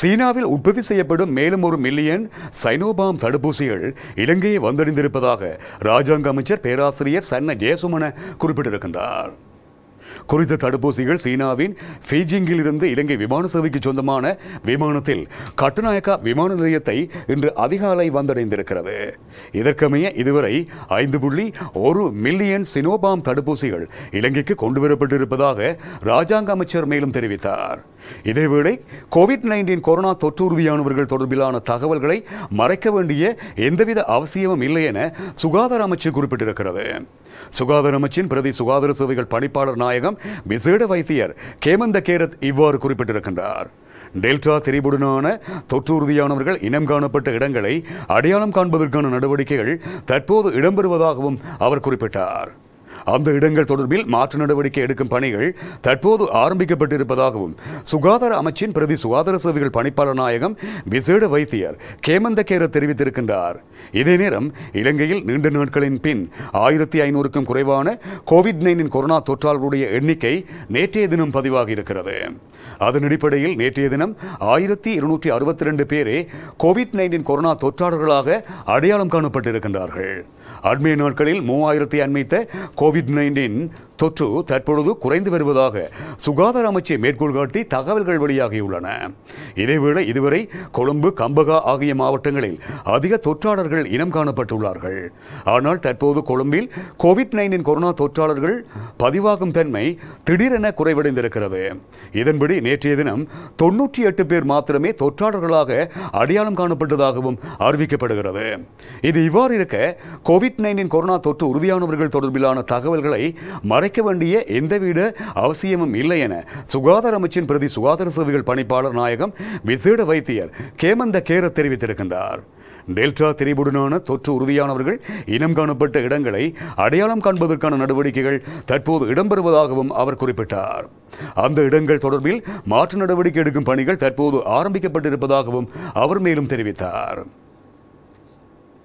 சீனாவில் உற்பத்தி செய்யப்படும் மேலும் ஒரு மில்லியன் சைனோபாம் தடுப்பூசிகள் இலங்கையை வந்தடைந்திருப்பதாக ராஜாங்க அமைச்சர் பேராசிரியர் சன்ன ஜெயசுமன குறிப்பிட்டிருக்கின்றார் குறித்த தடுப்பூசிகள் சீனாவின் பீஜிங்கில் இருந்து இலங்கை விமான சேவைக்கு சொந்தமான விமானத்தில் கட்டுநாயக்கா விமான நிலையத்தை இன்று அதிகாலை வந்தடைந்திருக்கிறது இதற்கமைய இதுவரை ஐந்து புள்ளி ஒரு மில்லியன் சினோபாம் தடுப்பூசிகள் இலங்கைக்கு கொண்டுவரப்பட்டிருப்பதாக ராஜாங்க அமைச்சர் மேலும் தெரிவித்தார் இதேவேளை கோவிட் நைன்டீன் கொரோனா தொற்று உறுதியானவர்கள் தொடர்பிலான தகவல்களை மறைக்க வேண்டிய எந்தவித அவசியமும் இல்லை என சுகாதார அமைச்சு குறிப்பிட்டிருக்கிறது சுகாதார அமைச்சின் பிரதி சுகாதார சேவைகள் பணிப்பாளர் நாயகம் விசேட வைத்தியர் கேமந்த கேரத் இவ்வாறு குறிப்பிட்டிருக்கின்றார் டெல்டா திரிபுடனான தொற்று உறுதியானவர்கள் இனம் காணப்பட்ட இடங்களை அடையாளம் காண்பதற்கான நடவடிக்கைகள் தற்போது இடம்பெறுவதாகவும் அவர் குறிப்பிட்டார் அந்த இடங்கள் தொடர்பில் மாற்று நடவடிக்கை எடுக்கும் பணிகள் தற்போது ஆரம்பிக்கப்பட்டிருப்பதாகவும் சுகாதார அமைச்சின் பிரதி சுகாதார சேவைகள் பணிப்பாளர் நாயகம் விசேட வைத்தியர் கேமந்த கேர தெரிவித்திருக்கின்றார் இதே நேரம் இலங்கையில் நீண்ட நாட்களின் பின் ஆயிரத்தி ஐநூறுக்கும் குறைவான கோவிட் நைன்டீன் கொரோனா தொற்றாளர்களுடைய எண்ணிக்கை நேற்றைய தினம் பதிவாகி இருக்கிறது அதன் அடிப்படையில் நேற்றைய தினம் ஆயிரத்தி இருநூற்றி அறுபத்தி ரெண்டு பேரே கோவிட் நைன்டீன் கொரோனா தொற்றாளர்களாக அடையாளம் காணப்பட்டிருக்கின்றார்கள் அண்மைய நாட்களில் மூவாயிரத்தை அண்மித்த COVID-19 தொற்று தற்பொழுது குறைந்து வருவதாக சுகாதார அமைச்சர் மேற்கோள் காட்டி தகவல்கள் வெளியாகியுள்ளன இதேவேளை இதுவரை கொழும்பு கம்பகா ஆகிய மாவட்டங்களில் அதிக தொற்றாளர்கள் இனம் காணப்பட்டுள்ளார்கள் ஆனால் தற்போது கொழும்பில் கோவிட் நைன்டீன் கொரோனா தொற்றாளர்கள் பதிவாகும் தன்மை திடீரென குறைவடைந்திருக்கிறது இதன்படி நேற்றைய தினம் தொன்னூற்றி எட்டு பேர் மாத்திரமே தொற்றாளர்களாக அடையாளம் காணப்பட்டதாகவும் அறிவிக்கப்படுகிறது இது இவ்வாறு இருக்க கோவிட் நைன்டீன் கொரோனா தொற்று உறுதியானவர்கள் தொடர்பிலான தகவல்களை மறைக்க அமைக்க வேண்டிய வீடு அவசியமும் இல்லை என சுகாதார அமைச்சின் பிரதி சுகாதார சேவைகள் பணிப்பாளர் நாயகம் விசேட வைத்தியர் கேமந்த கேர தெரிவித்திருக்கின்றார் டெல்டா திரிபுடனான தொற்று உறுதியானவர்கள் இனம் காணப்பட்ட இடங்களை அடையாளம் காண்பதற்கான நடவடிக்கைகள் தற்போது இடம்பெறுவதாகவும் அவர் குறிப்பிட்டார் அந்த இடங்கள் தொடர்பில் மாற்று நடவடிக்கை எடுக்கும் பணிகள் தற்போது ஆரம்பிக்கப்பட்டிருப்பதாகவும் அவர் மேலும் தெரிவித்தார்